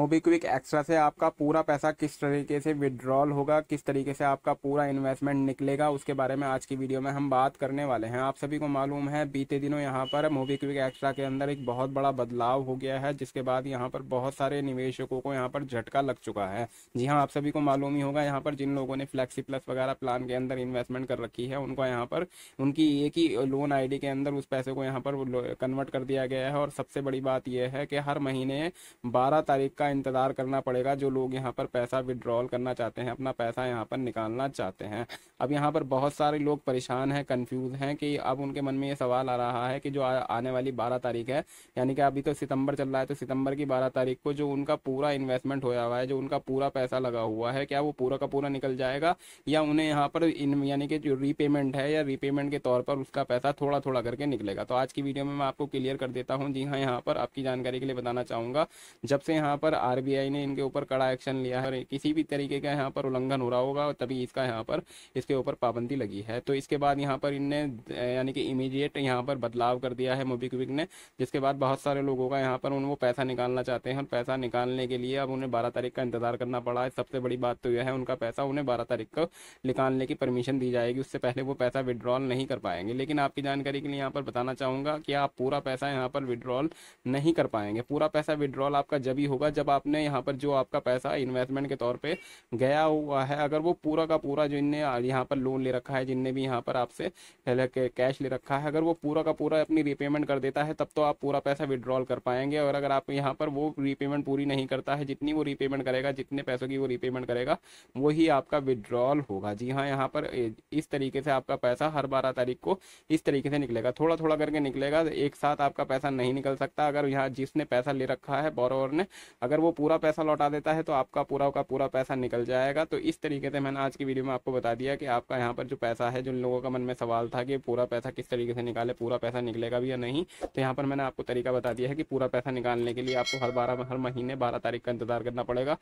MobiKwik extra से आपका पूरा पैसा किस तरीके से विड्रॉल होगा किस तरीके से आपका पूरा इन्वेस्टमेंट निकलेगा उसके बारे में आज की वीडियो में हम बात करने वाले हैं आप सभी को मालूम है बीते दिनों यहाँ पर मोबीक्विक एक्स्ट्रा के अंदर एक बहुत बड़ा बदलाव हो गया है जिसके बाद यहाँ पर बहुत सारे निवेशकों को यहाँ पर झटका लग चुका है जी हाँ आप सभी को मालूम ही होगा यहाँ पर जिन लोगों ने फ्लैक्सी प्लस वगैरह प्लान के अंदर इन्वेस्टमेंट कर रखी है उनको यहाँ पर उनकी एक ही लोन आई के अंदर उस पैसे को यहाँ पर कन्वर्ट कर दिया गया है और सबसे बड़ी बात यह है कि हर महीने बारह तारीख का का इंतज़ार करना पड़ेगा जो लोग यहाँ पर पैसा विड्रॉल करना चाहते हैं अपना पैसा यहाँ पर निकालना चाहते हैं अब यहाँ पर बहुत सारे लोग परेशान हैं कन्फ्यूज़ हैं कि अब उनके मन में ये सवाल आ रहा है कि जो आने वाली बारह तारीख है यानी कि अभी तो सितंबर चल रहा है तो सितंबर की बारह तारीख को जो उनका पूरा इन्वेस्टमेंट होया हुआ है जो उनका पूरा पैसा लगा हुआ है क्या वो पूरा का पूरा निकल जाएगा या उन्हें यहाँ पर यानी कि जो रीपेमेंट है या रीपेमेंट के तौर पर उसका पैसा थोड़ा थोड़ा करके निकलेगा तो आज की वीडियो में मैं आपको क्लियर कर देता हूँ जी हाँ यहाँ पर आपकी जानकारी के लिए बताना चाहूँगा जब से यहाँ पर आरबीआई ने इनके ऊपर कड़ा एक्शन लिया है किसी भी तरीके का यहाँ पर उल्लंघन हो रहा होगा तभी इसका यहाँ पर इसके ऊपर पाबंदी लगी है तो इसके बाद यहाँ पर इनने यानी कि इमीडिएट यहाँ पर बदलाव कर दिया है मोबीक्विक ने जिसके बाद बहुत सारे लोगों का यहाँ पर उन वो पैसा निकालना चाहते हैं और पैसा निकालने के लिए अब उन्हें बारह तारीख का इंतजार करना पड़ा है सबसे बड़ी बात तो यह है उनका पैसा उन्हें बारह तारीख को निकालने की परमिशन दी जाएगी उससे पहले वो पैसा विड्रॉल नहीं कर पाएंगे लेकिन आपकी जानकारी के लिए यहाँ पर बताना चाहूंगा कि आप पूरा पैसा यहाँ पर विड्रॉल नहीं कर पाएंगे पूरा पैसा विड्रॉल आपका जब ही होगा जब आपने यहाँ पर जो आपका पैसा इन्वेस्टमेंट के तौर पर गया हुआ है अगर वो पूरा का पूरा जिनने यहाँ पर लोन ले रखा है जिनने भी यहाँ पर आपसे कैश ले रखा है अगर वो पूरा का पूरा अपनी रिपेमेंट कर देता है तब तो आप पूरा पैसा विड्रॉल कर पाएंगे और अगर आप यहाँ पर वो रीपेमेंट पूरी नहीं करता है जितनी वो रीपेमेंट करेगा जितने पैसों की वो रीपेमेंट करेगा वही आपका विड्रॉल होगा जी हाँ यहाँ पर इस तरीके से आपका पैसा हर बारह तारीख को इस तरीके से निकलेगा थोड़ा थोड़ा करके निकलेगा एक साथ आपका पैसा नहीं निकल सकता अगर यहाँ जिसने पैसा ले रखा है बोरोवर ने अगर अगर वो पूरा पैसा लौटा देता है तो आपका पूरा का पूरा पैसा निकल जाएगा तो इस तरीके से मैंने आज की वीडियो में आपको बता दिया कि आपका यहाँ पर जो पैसा है जिन लोगों का मन में सवाल था कि पूरा पैसा किस तरीके से निकाले पूरा पैसा निकलेगा भी या नहीं तो यहाँ पर मैंने आपको तरीका बता दिया है कि पूरा पैसा निकालने के लिए आपको हर बारह हर महीने बारह तारीख का इंतजार करना पड़ेगा